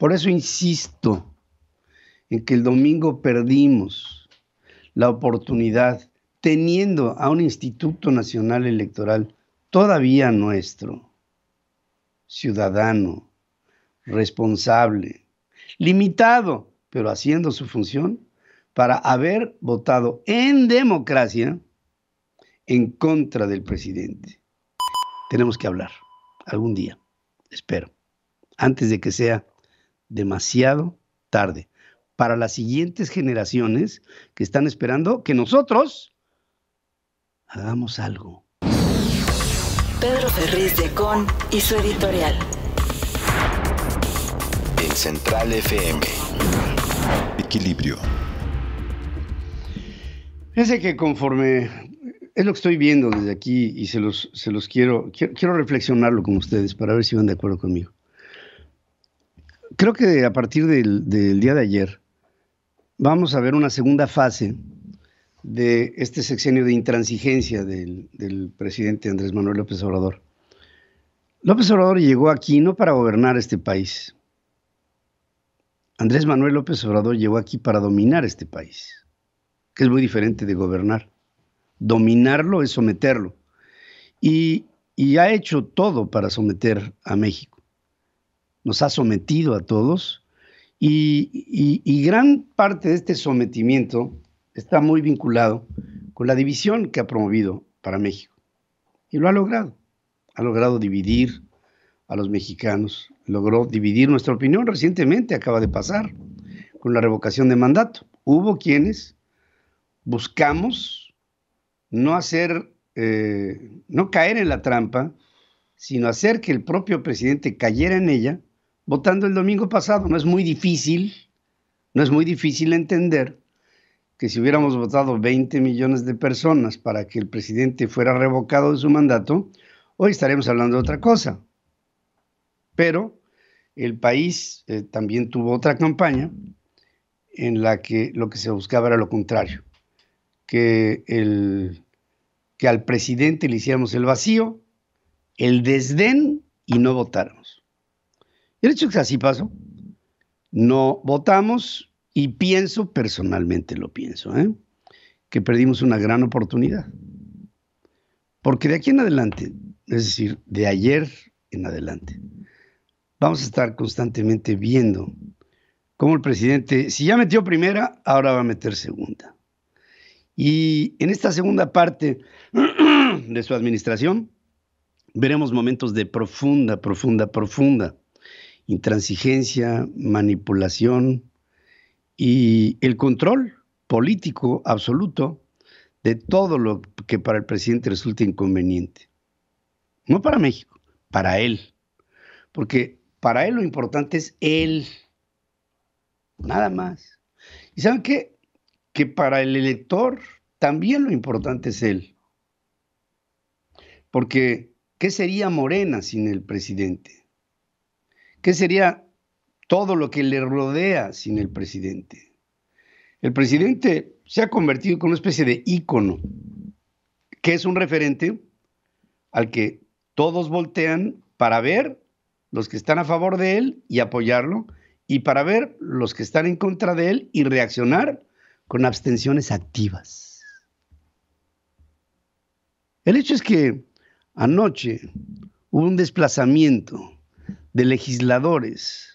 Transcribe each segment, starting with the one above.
Por eso insisto en que el domingo perdimos la oportunidad teniendo a un Instituto Nacional Electoral todavía nuestro, ciudadano, responsable, limitado, pero haciendo su función, para haber votado en democracia en contra del presidente. Tenemos que hablar algún día, espero, antes de que sea demasiado tarde para las siguientes generaciones que están esperando que nosotros hagamos algo. Pedro Ferriz de Con y su editorial. En Central FM. Equilibrio. Fíjense que conforme es lo que estoy viendo desde aquí y se los, se los quiero, quiero reflexionarlo con ustedes para ver si van de acuerdo conmigo creo que a partir del, día de ayer vamos a ver una segunda fase de este sexenio de intransigencia del, presidente Andrés Manuel López Obrador. López Obrador llegó aquí no para gobernar este país. Andrés Manuel López Obrador llegó aquí para dominar este país, que es muy diferente de gobernar. Dominarlo es someterlo. y ha hecho todo para someter a México nos ha sometido a todos y, gran parte de este sometimiento está muy vinculado con la división que ha promovido para México. Y lo ha logrado. Ha logrado dividir a los mexicanos, logró dividir nuestra opinión recientemente, acaba de pasar, con la revocación de mandato. Hubo quienes buscamos no hacer, eh, no caer en la trampa, sino hacer que el propio presidente cayera en ella votando el domingo pasado. No es muy difícil, no es muy difícil entender que si hubiéramos votado 20 millones de personas para que el presidente fuera revocado de su mandato, hoy estaremos hablando de otra cosa. Pero el país eh, también tuvo otra campaña en la que lo que se buscaba era lo contrario, que, que al presidente le hiciéramos el vacío, el desdén y no votáramos. Y el hecho es que así pasó. No votamos y pienso, personalmente lo pienso, ¿eh? que perdimos una gran oportunidad. Porque de aquí en adelante, es decir, de ayer en adelante, vamos a estar constantemente viendo cómo el presidente, si ya metió primera, ahora va a meter segunda. Y en esta segunda parte de su administración, veremos momentos de profunda, profunda, profunda intransigencia, manipulación y el control político absoluto de todo lo que para el presidente resulta inconveniente. No para México, para él. Porque para él lo importante es él. Nada más. ¿Y saben qué? Que para el elector también lo importante es él. Porque, ¿qué sería Morena sin el presidente? ¿Qué sería todo lo que le rodea sin el presidente? El presidente se ha convertido en una especie de ícono, que es un referente al que todos voltean para ver los que están a favor de él y apoyarlo, y para ver los que están en contra de él y reaccionar con abstenciones activas. El hecho es que anoche hubo un desplazamiento de legisladores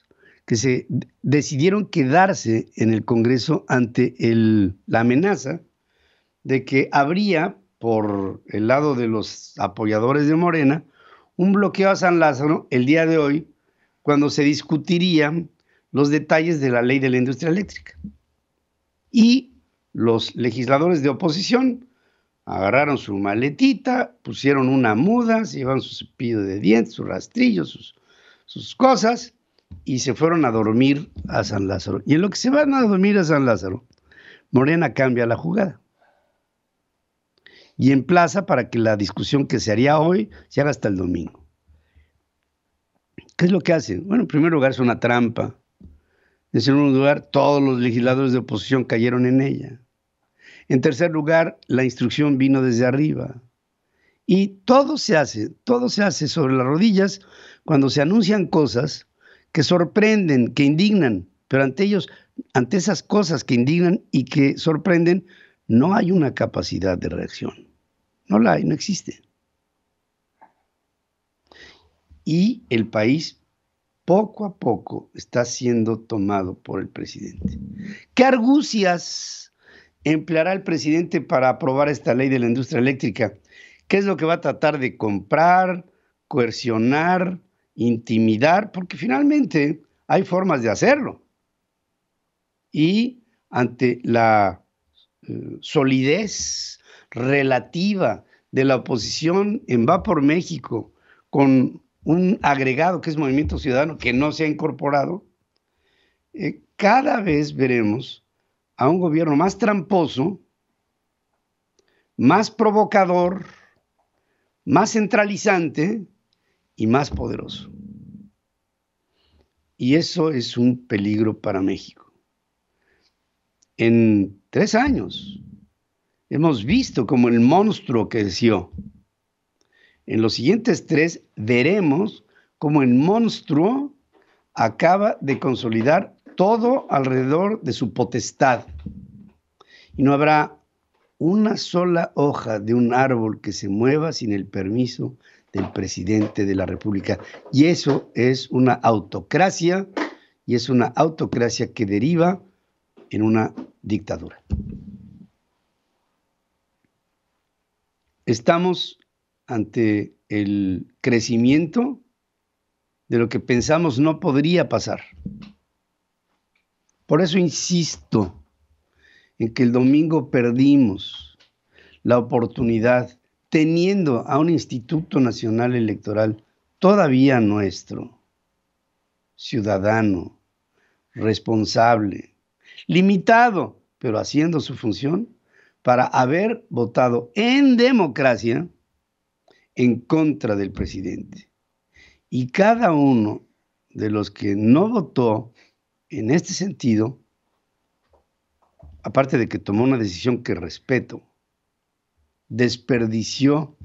que se decidieron quedarse en el Congreso ante el, la amenaza de que habría, por el lado de los apoyadores de Morena, un bloqueo a San Lázaro el día de hoy, cuando se discutirían los detalles de la ley de la industria eléctrica. Y los legisladores de oposición agarraron su maletita, pusieron una muda, se llevaron su cepillo de dientes, su rastrillo, sus sus cosas y se fueron a dormir a San Lázaro. Y en lo que se van a dormir a San Lázaro, Morena cambia la jugada y emplaza para que la discusión que se haría hoy se haga hasta el domingo. ¿Qué es lo que hacen? Bueno, en primer lugar es una trampa. En segundo lugar, todos los legisladores de oposición cayeron en ella. En tercer lugar, la instrucción vino desde arriba. Y todo se hace, todo se hace sobre las rodillas cuando se anuncian cosas que sorprenden, que indignan, pero ante ellos, ante esas cosas que indignan y que sorprenden, no hay una capacidad de reacción. No la hay, no existe. Y el país poco a poco está siendo tomado por el presidente. ¿Qué argucias empleará el presidente para aprobar esta ley de la industria eléctrica? qué es lo que va a tratar de comprar, coercionar, intimidar, porque finalmente hay formas de hacerlo. Y ante la eh, solidez relativa de la oposición en Va por México, con un agregado que es Movimiento Ciudadano, que no se ha incorporado, eh, cada vez veremos a un gobierno más tramposo, más provocador, más centralizante y más poderoso. Y eso es un peligro para México. En tres años hemos visto como el monstruo creció. En los siguientes tres veremos como el monstruo acaba de consolidar todo alrededor de su potestad. Y no habrá una sola hoja de un árbol que se mueva sin el permiso del presidente de la República. Y eso es una autocracia, y es una autocracia que deriva en una dictadura. Estamos ante el crecimiento de lo que pensamos no podría pasar. Por eso insisto en que el domingo perdimos la oportunidad teniendo a un Instituto Nacional Electoral todavía nuestro, ciudadano, responsable, limitado, pero haciendo su función, para haber votado en democracia en contra del presidente. Y cada uno de los que no votó en este sentido aparte de que tomó una decisión que respeto, desperdició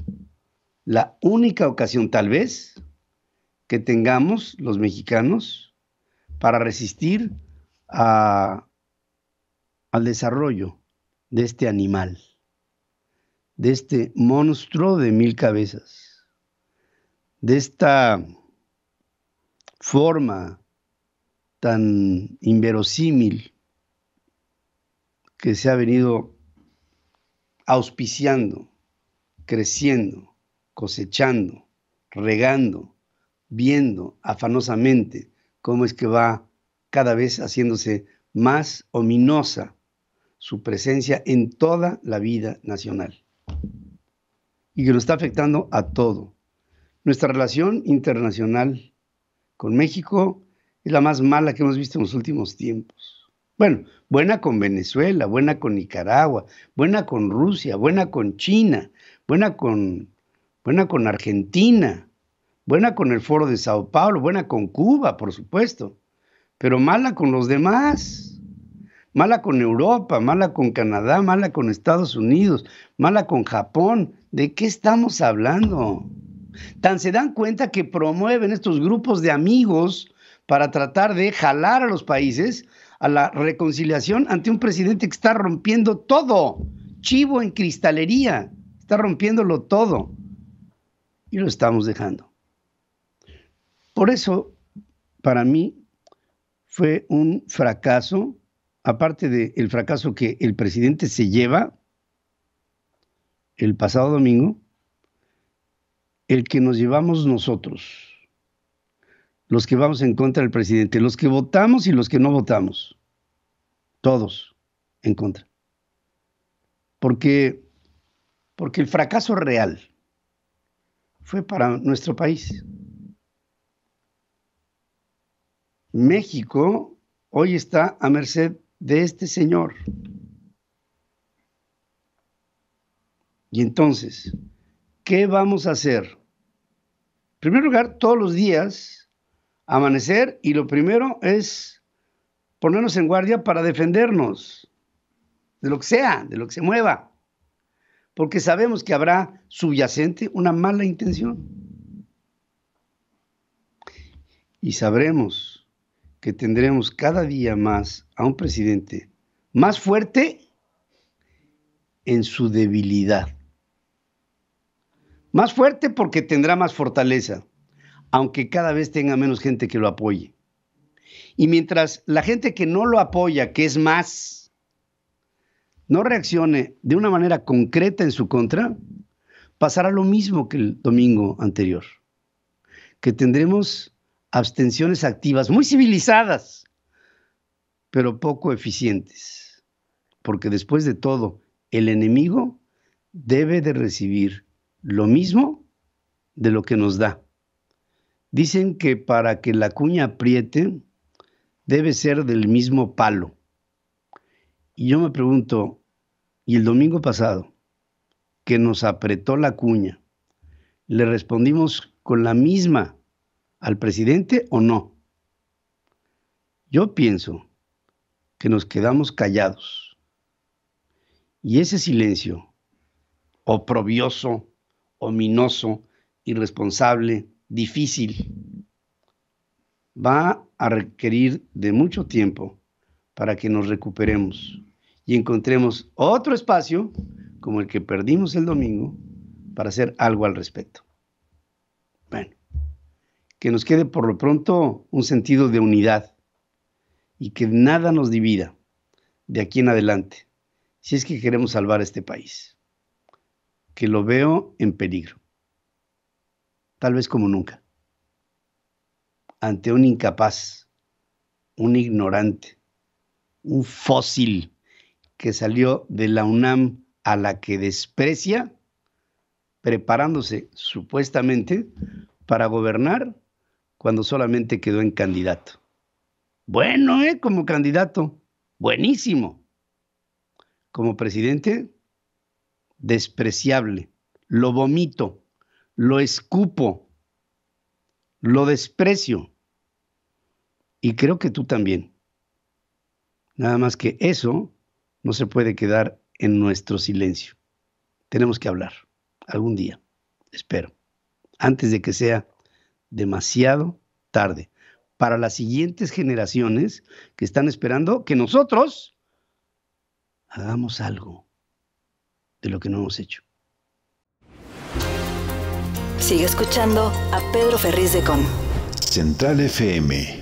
la única ocasión tal vez que tengamos los mexicanos para resistir al desarrollo de este animal, de este monstruo de mil cabezas, de esta forma tan inverosímil que se ha venido auspiciando, creciendo, cosechando, regando, viendo afanosamente cómo es que va cada vez haciéndose más ominosa su presencia en toda la vida nacional y que nos está afectando a todo. Nuestra relación internacional con México es la más mala que hemos visto en los últimos tiempos. Bueno, buena con Venezuela, buena con Nicaragua, buena con Rusia, buena con China, buena con, buena con Argentina, buena con el Foro de Sao Paulo, buena con Cuba, por supuesto, pero mala con los demás. Mala con Europa, mala con Canadá, mala con Estados Unidos, mala con Japón. ¿De qué estamos hablando? Tan se dan cuenta que promueven estos grupos de amigos para tratar de jalar a los países a la reconciliación ante un presidente que está rompiendo todo, chivo en cristalería, está rompiéndolo todo y lo estamos dejando. Por eso, para mí, fue un fracaso, aparte del fracaso que el presidente se lleva el pasado domingo, el que nos llevamos nosotros los que vamos en contra del presidente, los que votamos y los que no votamos. Todos en contra. Porque, porque el fracaso real fue para nuestro país. México hoy está a merced de este señor. Y entonces, ¿qué vamos a hacer? En primer lugar, todos los días amanecer y lo primero es ponernos en guardia para defendernos de lo que sea, de lo que se mueva, porque sabemos que habrá subyacente una mala intención. Y sabremos que tendremos cada día más a un presidente más fuerte en su debilidad. Más fuerte porque tendrá más fortaleza aunque cada vez tenga menos gente que lo apoye. Y mientras la gente que no lo apoya, que es más, no reaccione de una manera concreta en su contra, pasará lo mismo que el domingo anterior, que tendremos abstenciones activas muy civilizadas, pero poco eficientes, porque después de todo, el enemigo debe de recibir lo mismo de lo que nos da. Dicen que para que la cuña apriete debe ser del mismo palo. Y yo me pregunto, ¿y el domingo pasado, que nos apretó la cuña, le respondimos con la misma al presidente o no? Yo pienso que nos quedamos callados. Y ese silencio, oprobioso, ominoso, irresponsable, difícil. Va a requerir de mucho tiempo para que nos recuperemos y encontremos otro espacio como el que perdimos el domingo para hacer algo al respecto. Bueno, que nos quede por lo pronto un sentido de unidad y que nada nos divida de aquí en adelante si es que queremos salvar este país, que lo veo en peligro tal vez como nunca, ante un incapaz, un ignorante, un fósil que salió de la UNAM a la que desprecia, preparándose supuestamente para gobernar cuando solamente quedó en candidato. Bueno, ¿eh? Como candidato, buenísimo. Como presidente, despreciable. Lo vomito lo escupo, lo desprecio. Y creo que tú también. Nada más que eso no se puede quedar en nuestro silencio. Tenemos que hablar algún día, espero, antes de que sea demasiado tarde para las siguientes generaciones que están esperando que nosotros hagamos algo de lo que no hemos hecho. Sigue escuchando a Pedro Ferriz de Con. Central FM